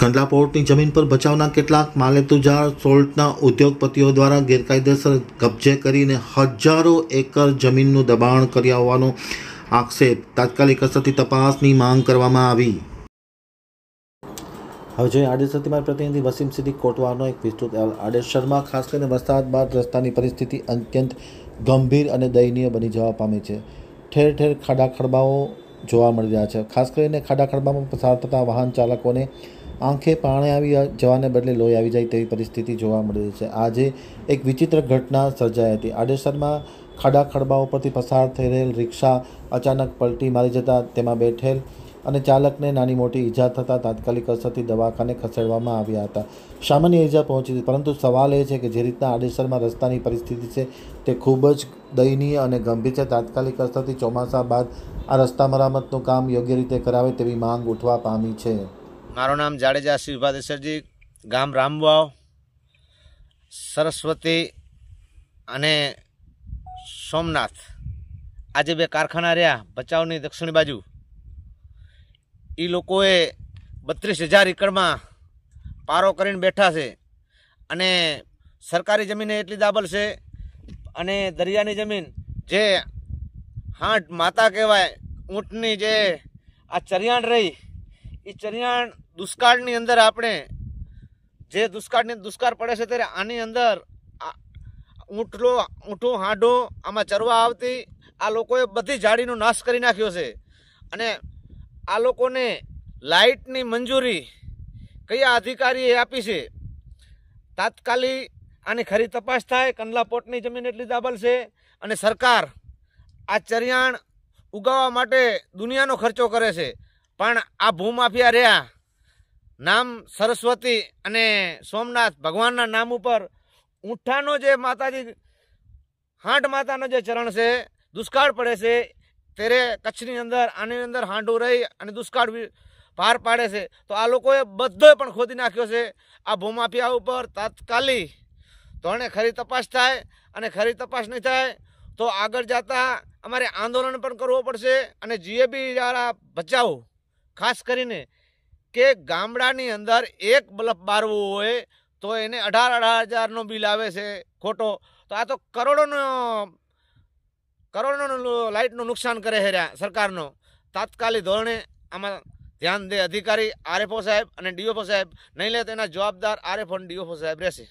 કંડલા પોર્ટની જમીન પર બચાવના કેટલાક માલેતુજાર સોલ્ટના ઉદ્યોગપતિઓ દ્વારા ગેરકાયદેસર કબજે કરીને હજારો એકર જમીનનું દબાણ કર્યા હોવાનો આક્ષેપ તાત્કાલિક અસરથી તપાસની માંગ કરવામાં આવી હવે જોઈએ આડેસરથી મારા પ્રતિનિધિ વસીમ સિદ્દીક કોટવાનો એક વિસ્તૃત અહેવાલ આડેસરમાં ખાસ કરીને વરસાદ બાદ રસ્તાની પરિસ્થિતિ અત્યંત ગંભીર અને દયનીય બની જવા પામી છે ઠેર ઠેર ખાડા ખડબાઓ જોવા મળી રહ્યા છે ખાસ કરીને ખાડા ખડબામાં પસાર થતા વાહન ચાલકોને આંખે પાણી આવી જવાને બદલે લોહી આવી જાય તેવી પરિસ્થિતિ જોવા મળી છે આજે એક વિચિત્ર ઘટના સર્જાઈ હતી આડેસરમાં ખાડા ખડબા ઉપરથી પસાર થઈ રહેલ રિક્ષા અચાનક પલટી મારી જતા તેમાં બેઠેલ અને ચાલકને નાની મોટી ઈજા થતાં તાત્કાલિક અસરથી દવાખાને ખસેડવામાં આવ્યા હતા સામાન્ય ઈજા પહોંચી હતી પરંતુ સવાલ એ છે કે જે રીતના આડેસરમાં રસ્તાની પરિસ્થિતિ છે તે ખૂબ જ દયનીય અને ગંભીર છે તાત્કાલિક અસરથી ચોમાસા બાદ આ રસ્તા મરામતનું કામ યોગ્ય રીતે કરાવે તેવી માંગ ઉઠવા પામી છે મારું નામ જાડેજા શિવભા દેસરજી ગામ રામવાવ સરસ્વતી અને સોમનાથ આજે બે કારખાના રહ્યા ભચાઉની દક્ષિણ બાજુ એ લોકોએ બત્રીસ હજાર એકડમાં પારો કરીને બેઠા છે અને સરકારી જમીન એટલી દાબલ છે અને દરિયાની જમીન જે હાંટ માતા કહેવાય ઊંટની જે આ ચરિયાણ રહી એ ચરિયાણ દુષ્કાળની અંદર આપણે જે દુષ્કાળની દુષ્કાળ પડે છે ત્યારે આની અંદર ઊંટલો ઊંઠો હાંડો આમાં ચરવા આવતી આ લોકોએ બધી જાળીનો નાશ કરી નાખ્યો છે અને આ લોકોને લાઇટની મંજૂરી કયા અધિકારીએ આપી છે તાત્કાલિક આની ખરી તપાસ થાય કંડલા પોટની જમીન એટલી દાબલ છે અને સરકાર આ ચરિયાણ ઉગાવવા માટે દુનિયાનો ખર્ચો કરે છે પણ આ ભૂમાફિયા રહ્યા નામ સરસ્વતી અને સોમનાથ ભગવાનના નામ ઉપર ઊંઠાનો જે માતાજી હાંઠ માતાનો જે ચરણ છે દુષ્કાળ પડે છે ત્યારે કચ્છની અંદર આની અંદર હાંડું રહી અને દુષ્કાળ પાર પાડે છે તો આ લોકોએ બધો પણ ખોદી નાખ્યો છે આ ભૂમાફિયા ઉપર તાત્કાલિક ધોરણે ખરી તપાસ થાય અને ખરી તપાસ નહીં થાય તો આગળ જતાં અમારે આંદોલન પણ કરવું પડશે અને જીએબી દ્વારા બચાવો ખાસ કરીને કે ગામડાની અંદર એક બલ્બ બારવું હોય તો એને અઢાર અઢાર હજારનો બિલ આવે છે ખોટો તો આ તો કરોડોનો કરોડોનો લાઇટનું નુકસાન કરે છે સરકારનો તાત્કાલિક ધોરણે આમાં ધ્યાન દે અધિકારી આરએફઓ સાહેબ અને ડીઓફો સાહેબ નહીં લે તેના જવાબદાર આરએફઓ અને ડીઓફો સાહેબ રહેશે